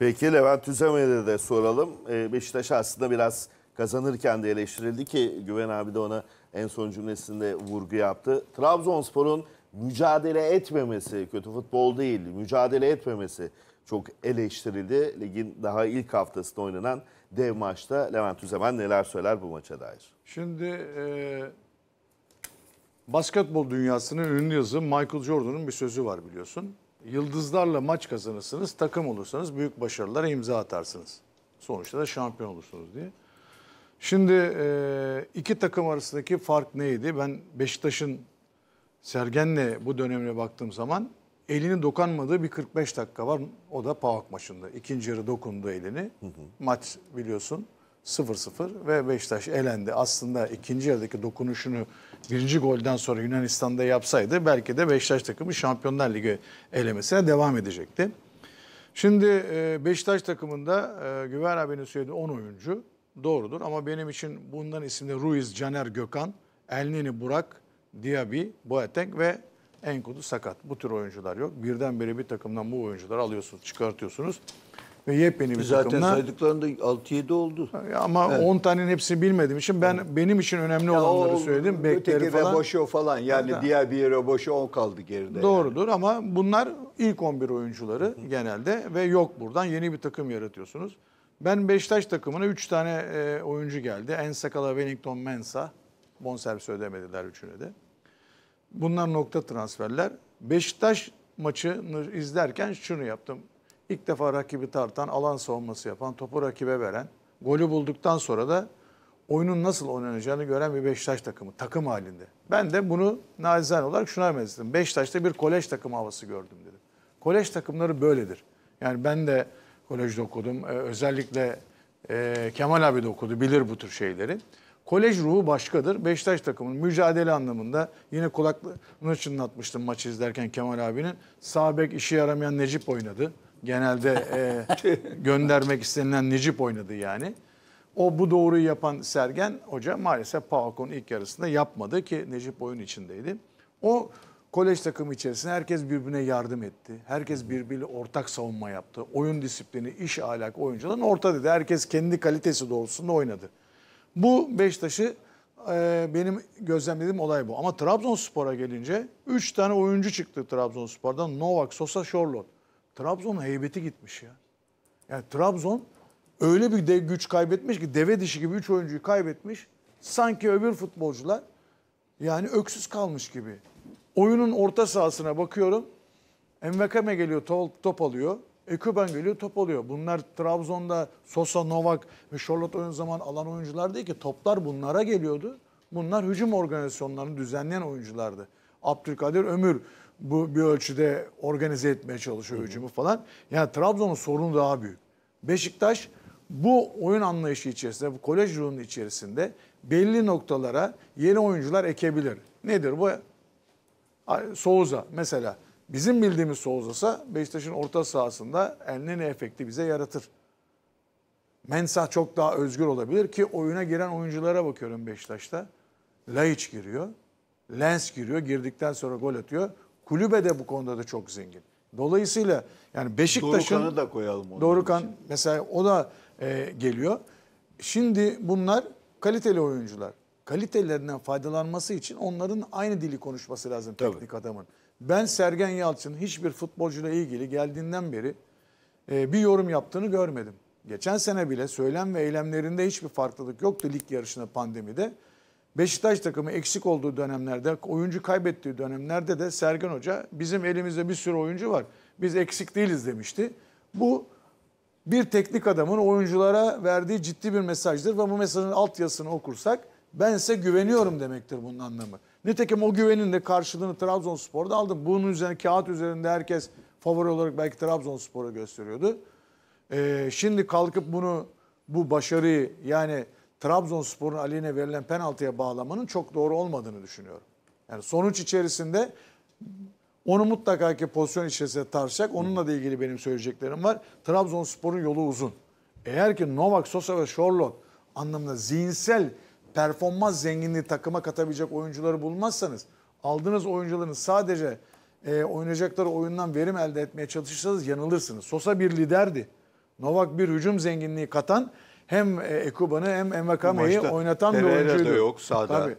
Peki Levent Üzemer'e de soralım. Ee, Beşiktaş aslında biraz kazanırken de eleştirildi ki Güven abi de ona en son cümlesinde vurgu yaptı. Trabzonspor'un mücadele etmemesi, kötü futbol değil, mücadele etmemesi çok eleştirildi. Ligin daha ilk haftasında oynanan dev maçta Levent Üzemen neler söyler bu maça dair? Şimdi e, basketbol dünyasının ünlü yazı Michael Jordan'ın bir sözü var biliyorsun yıldızlarla maç kazanırsınız, takım olursanız büyük başarılara imza atarsınız. Sonuçta da şampiyon olursunuz diye. Şimdi e, iki takım arasındaki fark neydi? Ben Beşiktaş'ın Sergen'le bu dönemine baktığım zaman elini dokanmadığı bir 45 dakika var. O da Pavak maçında. İkinci yarı dokundu elini. Hı hı. Maç biliyorsun 0-0 ve Beşiktaş elendi. Aslında ikinci yarıdaki dokunuşunu birinci golden sonra Yunanistan'da yapsaydı belki de Beşiktaş takımı Şampiyonlar Ligi elemesine devam edecekti. Şimdi e, Beşiktaş takımında e, Güver abinin söylediği 10 oyuncu doğrudur. Ama benim için bundan isimli Ruiz, Caner, Gökhan, Elneni, Burak, Diaby, Boateng ve Enkudu sakat. Bu tür oyuncular yok. Birdenbire bir takımdan bu oyuncuları alıyorsunuz, çıkartıyorsunuz ve yepyeni bir Zaten takımla. Zaten saydıklarında 6-7 oldu. Ama evet. 10 tanenin hepsini bilmediğim için ben evet. benim için önemli ya olanları o, söyledim. Bekleri falan. Boşo falan yani evet. diğer bir yere 10 kaldı geride. Doğrudur yani. ama bunlar ilk 11 oyuncuları Hı. genelde ve yok buradan yeni bir takım yaratıyorsunuz. Ben Beşiktaş takımına 3 tane e, oyuncu geldi. En Sakala, Wellington, Mensa. Bonservis ödemediler üçüne de. Bunlar nokta transferler. Beşiktaş maçını izlerken şunu yaptım ilk defa rakibi tartan, alan savunması yapan, topu rakibe veren, golü bulduktan sonra da oyunun nasıl oynanacağını gören bir Beşiktaş takımı, takım halinde. Ben de bunu nacizane olarak şuna benzedim. Beşiktaş'ta bir kolej takım havası gördüm dedim. Kolej takımları böyledir. Yani ben de kolejde okudum. Ee, özellikle e, Kemal abi de okudu, bilir bu tür şeyleri. Kolej ruhu başkadır. Beşiktaş takımının mücadele anlamında yine kulaklığını çınlatmıştım maçı izlerken Kemal abinin. Sağ bek işe yaramayan Necip oynadı genelde e, göndermek istenilen Necip oynadı yani. O bu doğruyu yapan Sergen Hoca maalesef PAOK'un ilk yarısında yapmadı ki Necip oyun içindeydi. O kolej takımı içerisinde herkes birbirine yardım etti. Herkes birbiriyle ortak savunma yaptı. Oyun disiplini, iş alakı oyuncuların orta dedi. Herkes kendi kalitesi doğrultusunda oynadı. Bu Beşiktaş'ı e, benim gözlemlediğim olay bu. Ama Trabzonspor'a gelince 3 tane oyuncu çıktı Trabzonspor'dan. Novak, Sosa, Şorlot. Trabzon'un heybeti gitmiş ya. Yani Trabzon öyle bir de güç kaybetmiş ki deve dişi gibi 3 oyuncuyu kaybetmiş. Sanki öbür futbolcular yani öksüz kalmış gibi. Oyunun orta sahasına bakıyorum. Envekame geliyor top, top alıyor. Ekuban geliyor top alıyor. Bunlar Trabzon'da Sosa, Novak ve Charlotte oyun zaman alan oyuncular değil ki. Toplar bunlara geliyordu. Bunlar hücum organizasyonlarını düzenleyen oyunculardı. Abdülkadir Ömür, bu bir ölçüde organize etmeye çalışıyor hücumu falan. Yani Trabzon'un sorunu daha büyük. Beşiktaş bu oyun anlayışı içerisinde, bu kolej ruhunun içerisinde belli noktalara yeni oyuncular ekebilir. Nedir bu? Souza mesela. Bizim bildiğimiz Souza'sa Beşiktaş'ın orta sahasında eline ne efekti bize yaratır. Mensah çok daha özgür olabilir ki oyuna giren oyunculara bakıyorum Beşiktaş'ta. Laiç giriyor. Lens giriyor. Girdikten sonra gol atıyor. Kulübe de bu konuda da çok zengin. Dolayısıyla yani Beşiktaş'ın... Dorukan'ı da koyalım. Onun Dorukan için. mesela o da e, geliyor. Şimdi bunlar kaliteli oyuncular. Kalitelerinden faydalanması için onların aynı dili konuşması lazım Tabii. teknik adamın. Ben Sergen Yalçın hiçbir futbolcuyla ilgili geldiğinden beri e, bir yorum yaptığını görmedim. Geçen sene bile söylem ve eylemlerinde hiçbir farklılık yoktu lig yarışına pandemide. Beşiktaş takımı eksik olduğu dönemlerde, oyuncu kaybettiği dönemlerde de Sergen Hoca bizim elimizde bir sürü oyuncu var. Biz eksik değiliz demişti. Bu bir teknik adamın oyunculara verdiği ciddi bir mesajdır ve bu mesajın alt yazısını okursak ben size güveniyorum demektir bunun anlamı. Nitekim o güvenin de karşılığını Trabzonspor'da aldım. Bunun üzerine kağıt üzerinde herkes favori olarak belki Trabzonspor'a gösteriyordu. Ee, şimdi kalkıp bunu bu başarıyı yani Trabzonspor'un Ali'ne verilen penaltıya bağlamanın çok doğru olmadığını düşünüyorum. Yani sonuç içerisinde onu mutlaka ki pozisyon içerisinde tartışacak. Onunla da ilgili benim söyleyeceklerim var. Trabzonspor'un yolu uzun. Eğer ki Novak Sosa ve Charlotte anlamında zihinsel performans zenginliği takıma katabilecek oyuncuları bulmazsanız aldığınız oyuncuların sadece e, oynayacakları oyundan verim elde etmeye çalışırsanız yanılırsınız. Sosa bir liderdi. Novak bir hücum zenginliği katan hem e, Ekuban'ı hem Envakame'yi oynatan Pereira bir oyuncuydu. Pereira yok sağda.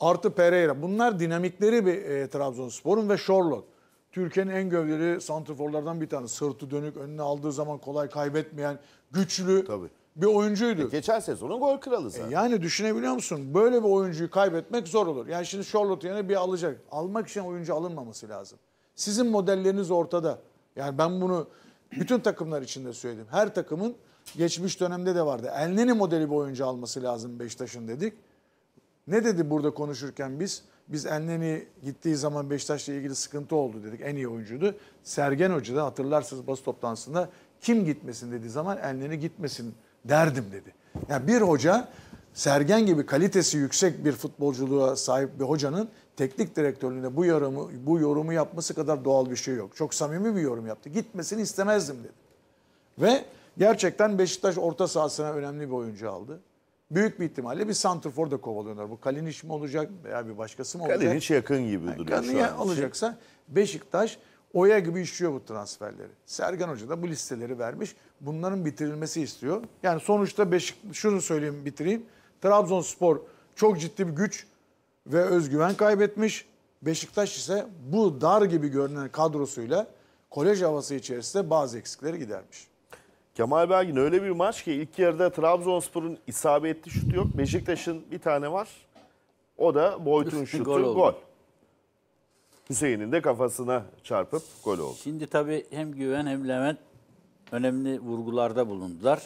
Artı Pereira. Bunlar dinamikleri bir e, Trabzonspor'un ve Charlotte. Türkiye'nin en gövdeli santrforlardan bir tanesi. Sırtı dönük, önüne aldığı zaman kolay kaybetmeyen, güçlü Tabii. bir oyuncuydu. E geçen sezonun gol kralı zaten. E yani düşünebiliyor musun? Böyle bir oyuncuyu kaybetmek zor olur. Yani şimdi Charlotte yerine bir alacak. Almak için oyuncu alınmaması lazım. Sizin modelleriniz ortada. Yani ben bunu bütün takımlar içinde söyledim. Her takımın Geçmiş dönemde de vardı. Elneni modeli bir oyuncu alması lazım Beşiktaş'ın dedik. Ne dedi burada konuşurken biz? Biz Elneni gittiği zaman Beşiktaş'la ilgili sıkıntı oldu dedik. En iyi oyuncuydu. Sergen Hoca da hatırlarsınız basın toplantısında kim gitmesin dediği zaman Elneni gitmesin derdim dedi. Yani bir hoca Sergen gibi kalitesi yüksek bir futbolculuğa sahip bir hocanın teknik direktörlüğünde bu yorumu bu yorumu yapması kadar doğal bir şey yok. Çok samimi bir yorum yaptı. Gitmesini istemezdim dedi. Ve Gerçekten Beşiktaş orta sahasına önemli bir oyuncu aldı. Büyük bir ihtimalle bir santrfor da kovalıyorlar. Bu Kalinic mi olacak veya bir başkası mı olacak? Kalinic yakın gibi yani duruyor şu an. olacaksa Beşiktaş oya gibi işliyor bu transferleri. Sergen Hoca da bu listeleri vermiş. Bunların bitirilmesi istiyor. Yani sonuçta Beşik şunu söyleyeyim bitireyim. Trabzonspor çok ciddi bir güç ve özgüven kaybetmiş. Beşiktaş ise bu dar gibi görünen kadrosuyla kolej havası içerisinde bazı eksikleri gidermiş. Kemal Belgin öyle bir maç ki ilk yarıda Trabzonspor'un isabetli şutu yok. Beşiktaş'ın bir tane var. O da Boyd'un şutu gol. gol. Hüseyin'in de kafasına çarpıp gol oldu. Şimdi tabii hem Güven hem Levent önemli vurgularda bulundular.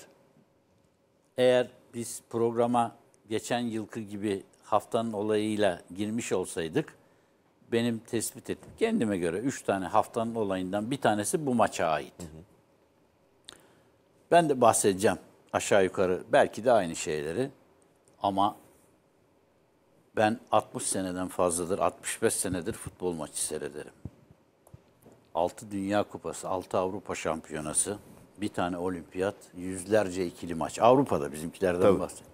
Eğer biz programa geçen yılki gibi haftanın olayıyla girmiş olsaydık benim tespit ettim. Kendime göre üç tane haftanın olayından bir tanesi bu maça ait. Hı hı. Ben de bahsedeceğim aşağı yukarı belki de aynı şeyleri ama ben 60 seneden fazladır, 65 senedir futbol maçı seyrederim. 6 Dünya Kupası, 6 Avrupa Şampiyonası, bir tane olimpiyat, yüzlerce ikili maç. Avrupa'da bizimkilerden Tabii. bahsediyorum.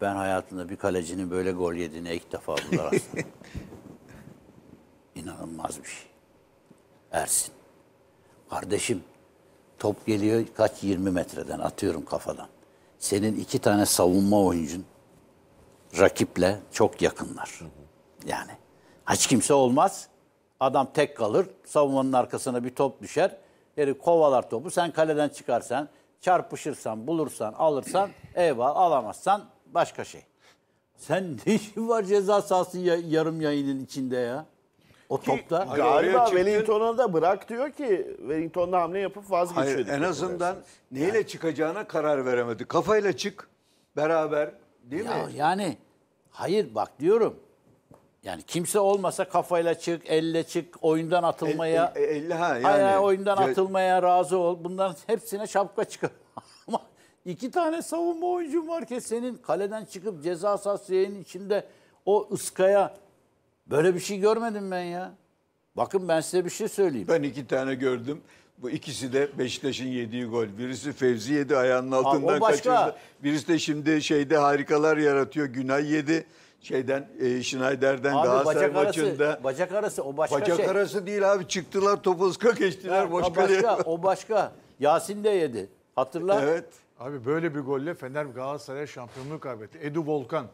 Ben hayatımda bir kalecinin böyle gol yediğini ilk defa buldum aslında. İnanılmaz bir şey. Ersin. Kardeşim Top geliyor kaç 20 metreden atıyorum kafadan. Senin iki tane savunma oyuncun rakiple çok yakınlar. Yani hiç kimse olmaz. Adam tek kalır. Savunmanın arkasına bir top düşer. yeri kovalar topu. Sen kaleden çıkarsan, çarpışırsan, bulursan, alırsan eyvah alamazsan başka şey. Sen ne işin var ceza sahası yarım yayının içinde ya? O Ki topta galiba çıktı. Wellington'a da bırak diyor ki Wellington'da hamle yapıp vazgeçiyor. Hayır, en azından neyle yani. çıkacağına karar veremedi. Kafayla çık beraber değil ya, mi? Yani hayır bak diyorum. Yani kimse olmasa kafayla çık, elle çık, oyundan atılmaya, el, el, elle, ha, yani, ayağa oyundan ya, atılmaya razı ol. Bunların hepsine şapka çıkar. Ama iki tane savunma oyuncun var ki senin kaleden çıkıp ceza sahasının içinde o ıskaya Böyle bir şey görmedim ben ya. Bakın ben size bir şey söyleyeyim. Ben iki tane gördüm. Bu ikisi de Beşiktaş'ın yediği gol. Birisi Fevzi yedi ayağının altından Aa, başka. kaçırdı. Birisi de şimdi şeyde harikalar yaratıyor. Günay yedi. Şeyden e, Schneider'den abi, Galatasaray bacak maçında. bacak arası o başka bacak şey. Bacak arası değil abi çıktılar topu ıska geçtiler. Ya, boş o başka o başka. Yasin de yedi. Hatırla. Evet. Abi böyle bir golle Fener Galatasaray şampiyonluğu kaybetti. Edu Volkan.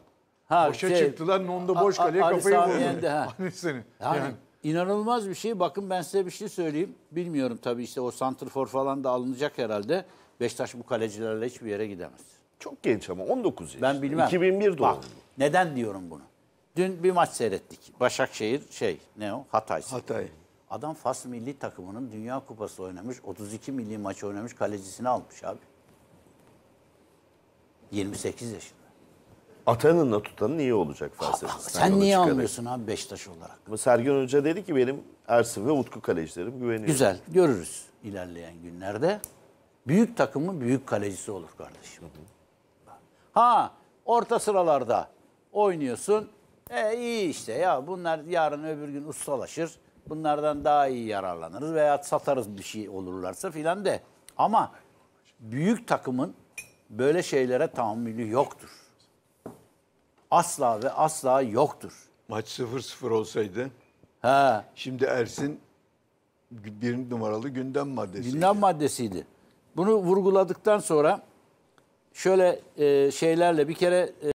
Ha, Boşa şey, çıktılar Nonda boş kaleye kafayı Sami vurdu. Yendi, ha. Hani yani, yani inanılmaz bir şey. Bakın ben size bir şey söyleyeyim. Bilmiyorum tabii işte o santrfor falan da alınacak herhalde. Beşiktaş bu kalecilerle hiçbir yere gidemez. Çok genç ama 19 yaş. Ben bilmem. 2001 doğumlu. Bak neden diyorum bunu? Dün bir maç seyrettik. Başakşehir şey ne o? Hatay. Hatay. Adam Fas milli takımının Dünya Kupası oynamış, 32 milli maç oynamış, kalecisini almış abi. 28 yaşında. Atanınla tutanın iyi olacak felsefesinden. Sen yola niye çıkarak. almıyorsun abi Beşiktaş olarak? Ama Sergen Hoca dedi ki benim Ersin ve Utku kalecilerim güveniyor. Güzel görürüz ilerleyen günlerde. Büyük takımın büyük kalecisi olur kardeşim. Hı hı. Ha orta sıralarda oynuyorsun. E iyi işte ya bunlar yarın öbür gün ustalaşır. Bunlardan daha iyi yararlanırız veya satarız bir şey olurlarsa filan de. Ama büyük takımın böyle şeylere tahammülü yoktur asla ve asla yoktur. Maç 0-0 olsaydı Ha. şimdi Ersin bir numaralı gündem maddesi. Gündem maddesiydi. Bunu vurguladıktan sonra şöyle e, şeylerle bir kere... E,